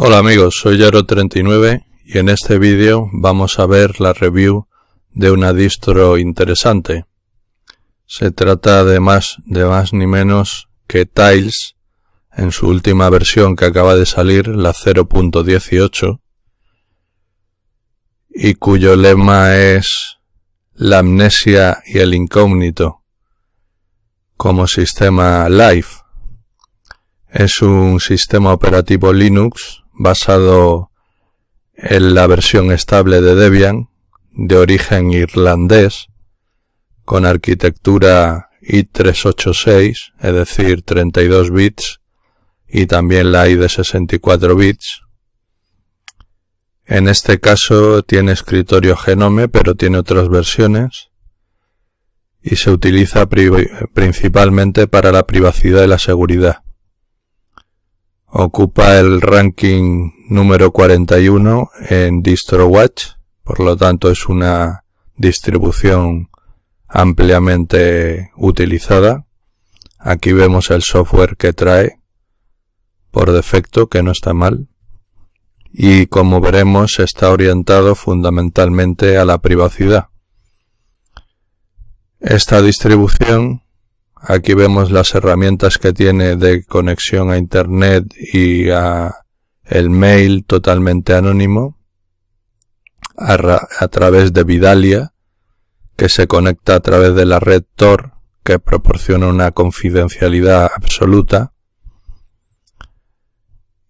Hola amigos, soy Yaro39 y en este vídeo vamos a ver la review de una distro interesante. Se trata de más, de más ni menos que Tiles, en su última versión que acaba de salir, la 0.18, y cuyo lema es la amnesia y el incógnito como sistema live. Es un sistema operativo Linux basado en la versión estable de Debian, de origen irlandés, con arquitectura i386, es decir, 32 bits, y también la i de 64 bits. En este caso tiene escritorio Genome, pero tiene otras versiones y se utiliza principalmente para la privacidad y la seguridad. Ocupa el ranking número 41 en DistroWatch, por lo tanto es una distribución ampliamente utilizada. Aquí vemos el software que trae por defecto, que no está mal. Y como veremos, está orientado fundamentalmente a la privacidad. Esta distribución Aquí vemos las herramientas que tiene de conexión a internet y a el mail totalmente anónimo a, a través de Vidalia que se conecta a través de la red Tor que proporciona una confidencialidad absoluta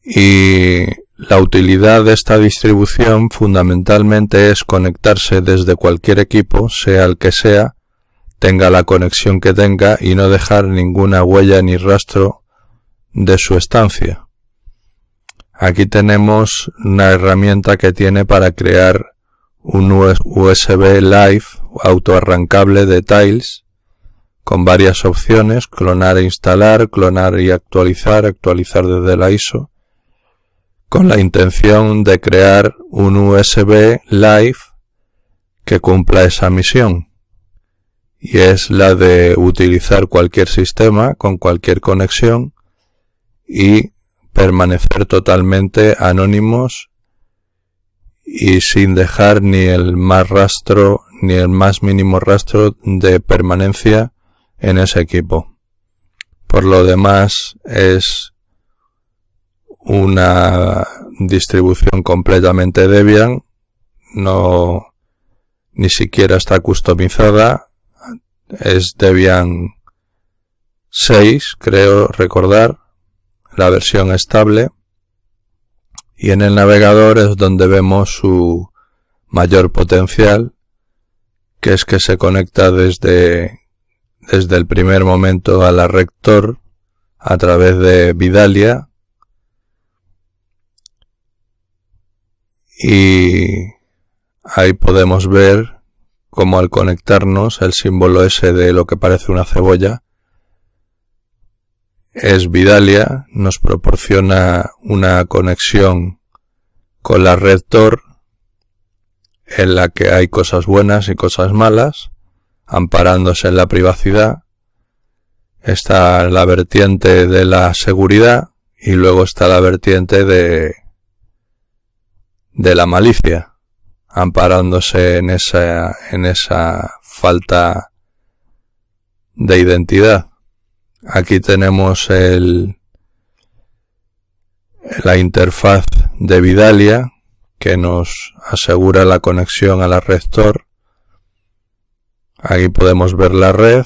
y la utilidad de esta distribución fundamentalmente es conectarse desde cualquier equipo, sea el que sea, tenga la conexión que tenga y no dejar ninguna huella ni rastro de su estancia. Aquí tenemos una herramienta que tiene para crear un USB Live autoarrancable de Tiles con varias opciones, clonar e instalar, clonar y actualizar, actualizar desde la ISO, con la intención de crear un USB Live que cumpla esa misión y es la de utilizar cualquier sistema con cualquier conexión y permanecer totalmente anónimos y sin dejar ni el más rastro ni el más mínimo rastro de permanencia en ese equipo. Por lo demás es una distribución completamente Debian, no ni siquiera está customizada, es Debian 6, creo recordar, la versión estable. Y en el navegador es donde vemos su mayor potencial, que es que se conecta desde, desde el primer momento a la rector a través de Vidalia. Y ahí podemos ver como al conectarnos el símbolo ese de lo que parece una cebolla, es Vidalia, nos proporciona una conexión con la red Tor, en la que hay cosas buenas y cosas malas, amparándose en la privacidad. Está la vertiente de la seguridad y luego está la vertiente de, de la malicia amparándose en esa, en esa falta de identidad. Aquí tenemos el, la interfaz de Vidalia que nos asegura la conexión a la red Tor. Aquí podemos ver la red,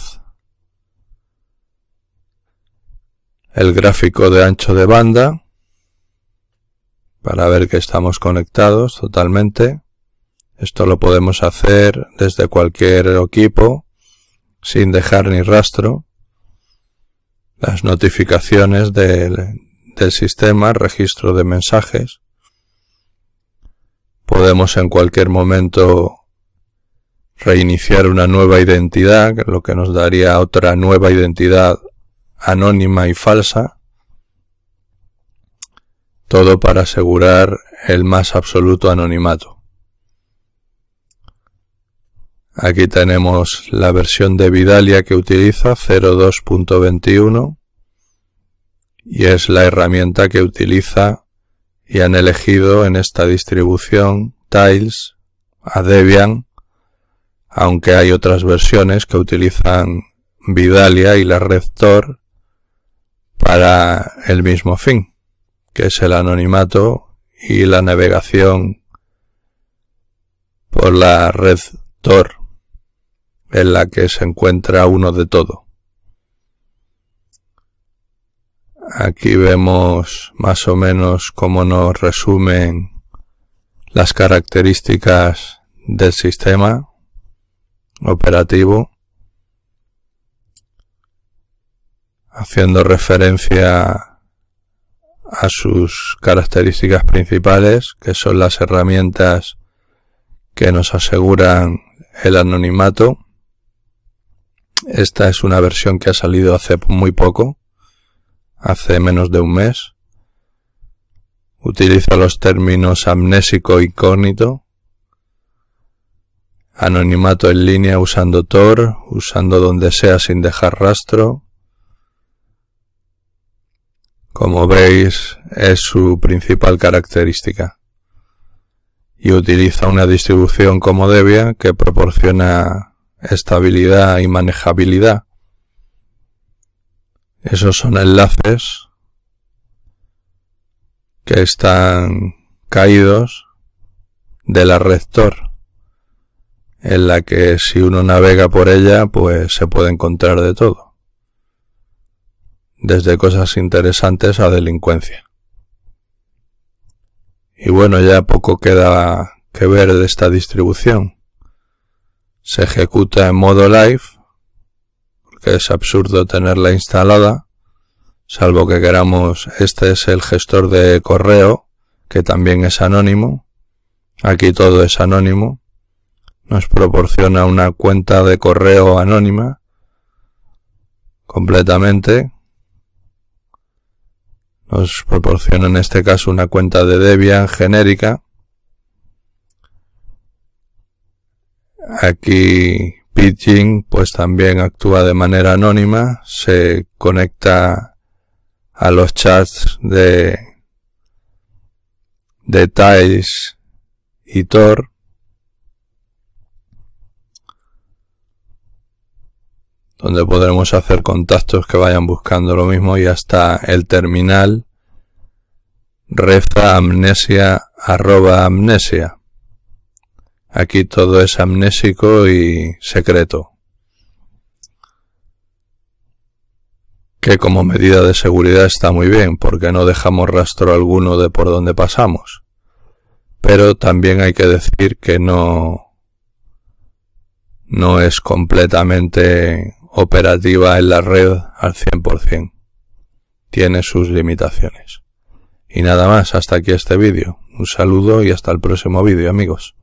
el gráfico de ancho de banda para ver que estamos conectados totalmente. Esto lo podemos hacer desde cualquier equipo sin dejar ni rastro. Las notificaciones del, del sistema, registro de mensajes. Podemos en cualquier momento reiniciar una nueva identidad, lo que nos daría otra nueva identidad anónima y falsa. Todo para asegurar el más absoluto anonimato. Aquí tenemos la versión de Vidalia que utiliza 02.21 y es la herramienta que utiliza y han elegido en esta distribución Tiles a Debian, aunque hay otras versiones que utilizan Vidalia y la red Tor para el mismo fin, que es el anonimato y la navegación por la red Tor en la que se encuentra uno de todo. Aquí vemos más o menos cómo nos resumen las características del sistema operativo, haciendo referencia a sus características principales, que son las herramientas que nos aseguran el anonimato, esta es una versión que ha salido hace muy poco, hace menos de un mes. Utiliza los términos amnésico y anonimato en línea usando Tor, usando donde sea sin dejar rastro. Como veis, es su principal característica. Y utiliza una distribución como Debian que proporciona estabilidad y manejabilidad. Esos son enlaces que están caídos de la rector... en la que si uno navega por ella, pues se puede encontrar de todo, desde cosas interesantes a delincuencia. Y bueno, ya poco queda que ver de esta distribución se ejecuta en modo live, porque es absurdo tenerla instalada, salvo que queramos, este es el gestor de correo, que también es anónimo, aquí todo es anónimo, nos proporciona una cuenta de correo anónima, completamente, nos proporciona en este caso una cuenta de Debian genérica, Aquí Pidgin pues también actúa de manera anónima, se conecta a los chats de, Details y Tor. donde podremos hacer contactos que vayan buscando lo mismo y hasta el terminal refta amnesia amnesia Aquí todo es amnésico y secreto. Que como medida de seguridad está muy bien, porque no dejamos rastro alguno de por dónde pasamos. Pero también hay que decir que no no es completamente operativa en la red al 100%. Tiene sus limitaciones. Y nada más, hasta aquí este vídeo. Un saludo y hasta el próximo vídeo, amigos.